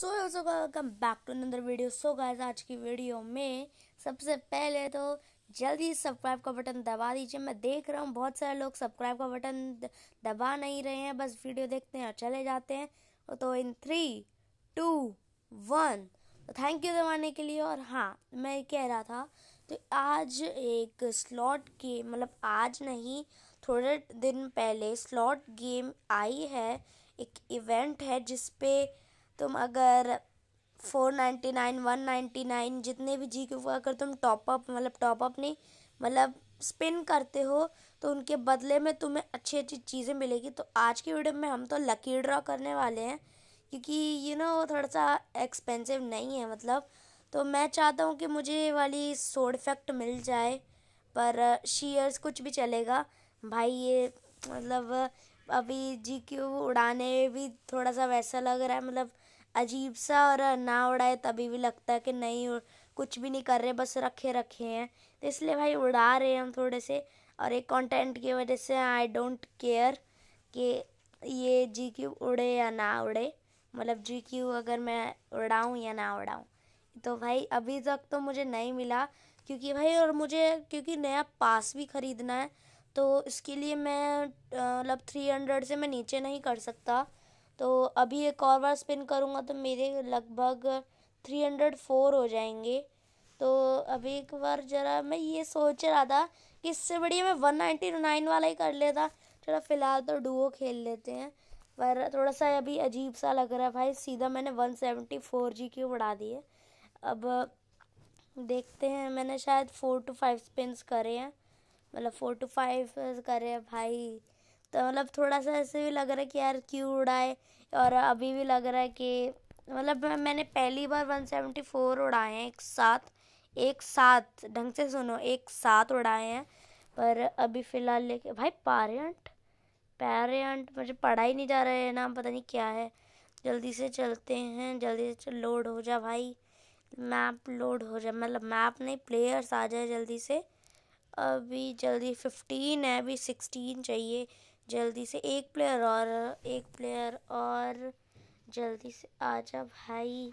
so so welcome back to another video so guys आज की video में सबसे पहले तो जल्दी सब्सक्राइब का बटन दबा दीजिए मैं देख रहा हूँ बहुत सारे लोग सब्सक्राइब का बटन दबा नहीं रहे हैं बस वीडियो देखते हैं और चले जाते हैं तो इन थ्री टू वन तो थैंक यू दबाने के लिए और हाँ मैं कह रहा था तो आज एक स्लॉट के मतलब आज नहीं थोड़े दिन पहले स्लॉट गेम आई है एक इवेंट है जिसपे तुम अगर four ninety nine one ninety nine जितने भी जी क्यू अगर तुम टॉपअप मतलब टॉपअप नहीं मतलब स्पिन करते हो तो उनके बदले में तुम्हें अच्छी अच्छी चीज़ें मिलेगी तो आज की वीडियो में हम तो लकी ड्रॉ करने वाले हैं क्योंकि यू नो थोड़ा सा एक्सपेंसिव नहीं है मतलब तो मैं चाहता हूँ कि मुझे वाली सोड इफेक्ट मिल जाए पर शीयर्स कुछ भी चलेगा भाई ये मतलब अभी जी क्यू उड़ाने भी थोड़ा सा वैसा लग रहा है मतलब अजीब सा और ना उड़ाए तभी भी लगता है कि नहीं कुछ भी नहीं कर रहे बस रखे रखे हैं तो इसलिए भाई उड़ा रहे हैं हम थोड़े से और एक कंटेंट की वजह से आई डोंट केयर कि ये जी क्यू उड़े या ना उड़े मतलब जी क्यू अगर मैं उड़ाऊँ या ना उड़ाऊँ तो भाई अभी तक तो मुझे नहीं मिला क्योंकि भाई और मुझे क्योंकि नया पास भी ख़रीदना है तो इसके लिए मैं मतलब थ्री हंड्रेड से मैं नीचे नहीं कर सकता तो अभी एक और बार स्पिन करूँगा तो मेरे लगभग थ्री हंड्रेड फोर हो जाएंगे तो अभी एक बार ज़रा मैं ये सोच रहा था कि इससे बढ़िया मैं वन नाइन्टी नाइन वाला ही कर लेता चलो फिलहाल तो डुओ खेल लेते हैं पर थोड़ा सा अभी अजीब सा लग रहा है भाई सीधा मैंने वन सेवेंटी फोर जी क्यों बढ़ा दी है अब देखते हैं मैंने शायद फोर टू फाइव स्पिन करे हैं मतलब फोर टू फाइव करे हैं भाई तो मतलब थोड़ा सा ऐसे भी लग रहा है कि यार क्यों उड़ाए और अभी भी लग रहा है कि मतलब मैंने पहली बार 174 उड़ाए हैं एक साथ एक साथ ढंग से सुनो एक साथ उड़ाए हैं पर अभी फ़िलहाल लेके भाई पेरेंट पेरेंट मुझे पढ़ा ही नहीं जा रहा है नाम पता नहीं क्या है जल्दी से चलते हैं जल्दी से लोड हो जा भाई मैप लोड हो जा मतलब मैप नहीं प्लेयर्स आ जाए जल्दी से अभी जल्दी फिफ्टीन है अभी सिक्सटीन चाहिए जल्दी से एक प्लेयर और एक प्लेयर और जल्दी से जा भाई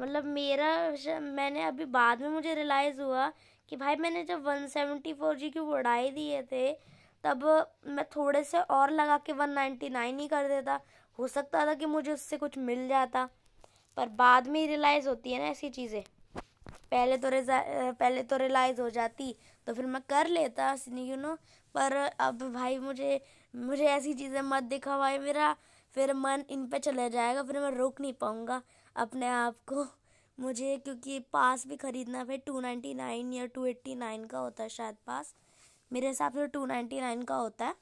मतलब मेरा मैंने अभी बाद में मुझे रियलाइज़ हुआ कि भाई मैंने जब वन सेवेंटी फोर जी की उड़ाई दिए थे तब मैं थोड़े से और लगा के वन नाइन्टी नाइन ही कर देता हो सकता था कि मुझे उससे कुछ मिल जाता पर बाद में रियलाइज़ होती है ना ऐसी चीज़ें पहले तो पहले तो रियलाइज़ हो जाती तो फिर मैं कर लेता यू नो पर अब भाई मुझे मुझे ऐसी चीज़ें मत दिखा भाई मेरा फिर मन इन पे चले जाएगा फिर मैं रोक नहीं पाऊँगा अपने आप को मुझे क्योंकि पास भी ख़रीदना फिर टू नाइन्टी नाइन या टू एट्टी नाइन का होता है शायद पास मेरे हिसाब से टू नाइन्टी नाइन का होता है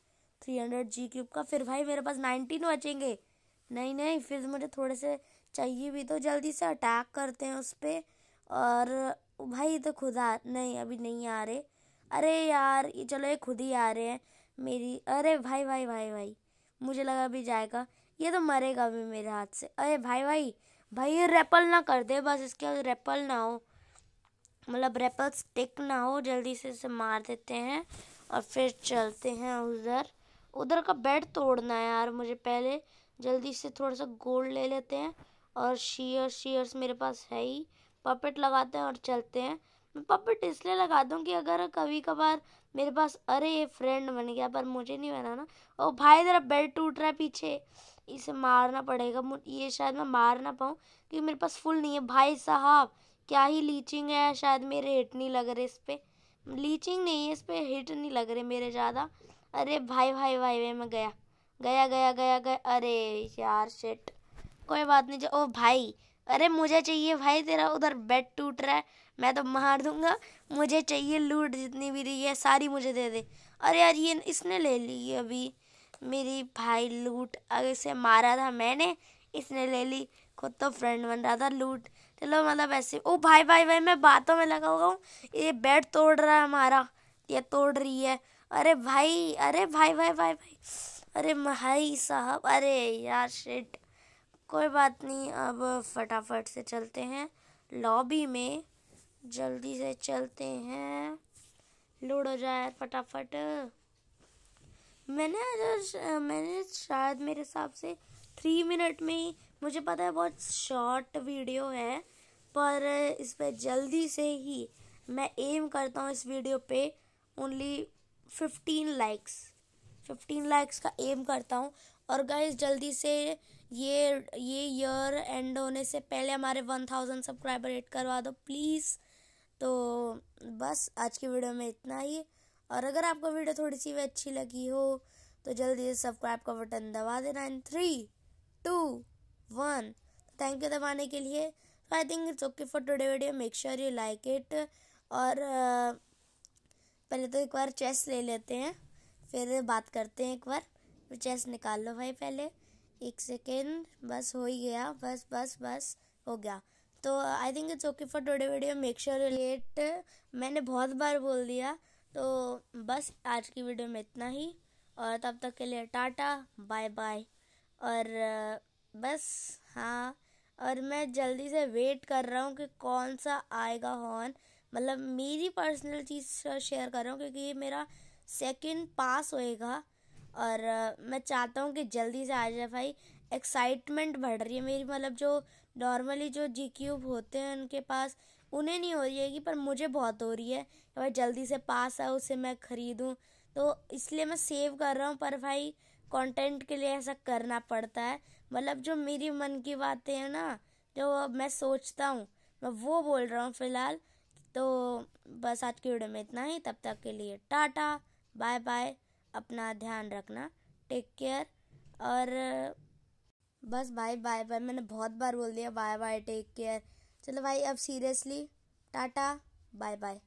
थ्री हंड्रेड जी क्यूब का फिर भाई मेरे पास नाइनटीन बचेंगे नहीं नहीं फिर मुझे थोड़े से चाहिए भी तो जल्दी से अटैक करते हैं उस पर और भाई तो खुद आ नहीं अभी नहीं आ रहे अरे यार ये चलो ये खुद ही आ रहे हैं मेरी अरे भाई भाई भाई भाई मुझे लगा अभी जाएगा ये तो मरेगा भी मेरे हाथ से अरे भाई भाई भाई ये रेपल ना कर दे बस इसके बाद रेपल ना हो मतलब रेपल स्टिक ना हो जल्दी से इसे मार देते हैं और फिर चलते हैं उधर उधर का बेड तोड़ना है यार मुझे पहले जल्दी से थोड़ा सा गोल्ड ले लेते हैं और शीयर्स शीयर्स मेरे पास है ही पपेट लगाते हैं और चलते हैं मैं पपेट इसलिए लगा दूँ कि अगर कभी कभार मेरे पास अरे ये फ्रेंड बन गया पर मुझे नहीं बनाना ओ भाई ज़रा बेल्ट टूट रहा है पीछे इसे मारना पड़ेगा ये शायद मैं मार ना पाऊँ क्योंकि मेरे पास फुल नहीं है भाई साहब क्या ही लीचिंग है शायद मेरे हिट नहीं लग रहे इस पर लीचिंग नहीं है इस पर हिट नहीं लग रहे मेरे ज़्यादा अरे भाई भाई भाई भाई मैं गया गया गया गया गया अरे यार सेट कोई बात नहीं ओ भाई अरे मुझे चाहिए भाई तेरा उधर बेड टूट रहा है मैं तो मार दूंगा मुझे चाहिए लूट जितनी भी रही है सारी मुझे दे दे अरे यार ये इसने ले ली अभी मेरी भाई लूट अगर इसे मारा था मैंने इसने ले ली खुद तो फ्रेंड बन रहा था लूट चलो मतलब ऐसे ओ भाई भाई भाई मैं बातों में लगा हुआ हूँ ये बेड तोड़ रहा है हमारा ये तोड़ रही है अरे भाई अरे भाई भाई भाई भाई अरे भाई साहब अरे यार शिट कोई बात नहीं अब फटाफट से चलते हैं लॉबी में जल्दी से चलते हैं लोड हो जाए फटाफट मैंने आज मैंने शायद मेरे हिसाब से थ्री मिनट में ही मुझे पता है बहुत शॉर्ट वीडियो है पर इस पर जल्दी से ही मैं एम करता हूँ इस वीडियो पे only fifteen likes fifteen likes का एम करता हूँ और गाइस जल्दी से ये ये ईयर एंड होने से पहले हमारे वन थाउजेंड सब्सक्राइबर हिट करवा दो प्लीज़ तो बस आज की वीडियो में इतना ही और अगर आपको वीडियो थोड़ी सी भी अच्छी लगी हो तो जल्दी से सब्सक्राइब का बटन दबा देना in three two one thank you दबाने के लिए तो I think it's okay for today video make sure you like it और पहले तो एक बार चेस ले लेते हैं फिर बात करते हैं एक बार फिर चेस निकाल लो भाई पहले एक सेकेंड बस हो ही गया बस बस बस हो गया तो I think it's okay for today video make sure let मैंने बहुत बार बोल दिया तो बस आज की वीडियो में इतना ही और तब तक के लिए टाटा बाय बाय और बस हाँ और मैं जल्दी से वेट कर रहा हूँ कि कौन सा आएगा हॉर्न मतलब मेरी पर्सनल चीज़ शेयर कर रहा हूँ क्योंकि ये मेरा सेकंड पास होएगा और मैं चाहता हूँ कि जल्दी से आ जाए भाई एक्साइटमेंट बढ़ रही है मेरी मतलब जो नॉर्मली जो जी क्यूब होते हैं उनके पास उन्हें नहीं हो रही है पर मुझे बहुत हो रही है कि तो भाई जल्दी से पास आए उसे मैं ख़रीदूँ तो इसलिए मैं सेव कर रहा हूँ पर भाई कंटेंट के लिए ऐसा करना पड़ता है मतलब जो मेरी मन की बातें हैं ना जो मैं सोचता हूँ मैं वो बोल रहा हूँ फ़िलहाल तो बस आज की वीडियो में इतना ही तब तक के लिए टाटा बाय बाय अपना ध्यान रखना टेक केयर और बस भाई बाय बाय मैंने बहुत बार बोल दिया बाय बाय टेक केयर चलो भाई अब सीरियसली टाटा बाय बाय